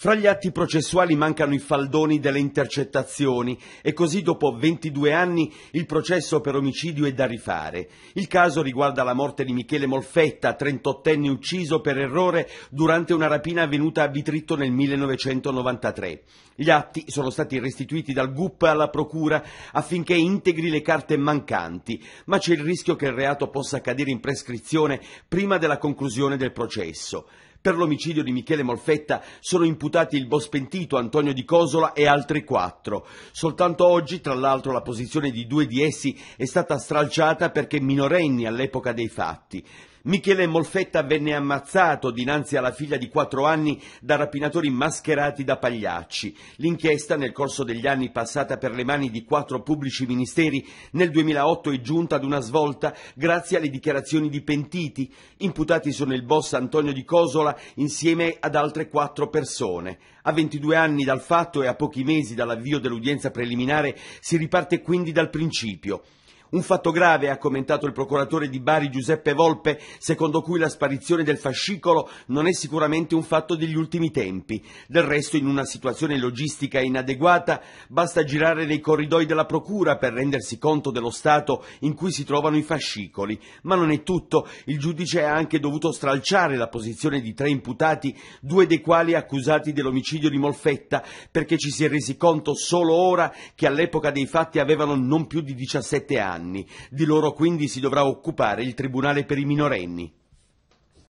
Fra gli atti processuali mancano i faldoni delle intercettazioni e così dopo 22 anni il processo per omicidio è da rifare. Il caso riguarda la morte di Michele Molfetta, 38enne ucciso per errore durante una rapina avvenuta a Vitritto nel 1993. Gli atti sono stati restituiti dal GUP alla Procura affinché integri le carte mancanti, ma c'è il rischio che il reato possa cadere in prescrizione prima della conclusione del processo. Per l'omicidio di Michele Molfetta sono imputati il boss pentito Antonio Di Cosola e altri quattro. Soltanto oggi, tra l'altro, la posizione di due di essi è stata stralciata perché minorenni all'epoca dei fatti. Michele Molfetta venne ammazzato dinanzi alla figlia di quattro anni da rapinatori mascherati da pagliacci. L'inchiesta, nel corso degli anni passata per le mani di quattro pubblici ministeri, nel 2008 è giunta ad una svolta grazie alle dichiarazioni di pentiti. Imputati sono il boss Antonio Di Cosola insieme ad altre quattro persone. A 22 anni dal fatto e a pochi mesi dall'avvio dell'udienza preliminare si riparte quindi dal principio. Un fatto grave, ha commentato il procuratore di Bari Giuseppe Volpe, secondo cui la sparizione del fascicolo non è sicuramente un fatto degli ultimi tempi. Del resto, in una situazione logistica inadeguata, basta girare nei corridoi della procura per rendersi conto dello stato in cui si trovano i fascicoli. Ma non è tutto. Il giudice ha anche dovuto stralciare la posizione di tre imputati, due dei quali accusati dell'omicidio di Molfetta, perché ci si è resi conto solo ora che all'epoca dei fatti avevano non più di 17 anni anni. Di loro quindi si dovrà occupare il Tribunale per i minorenni.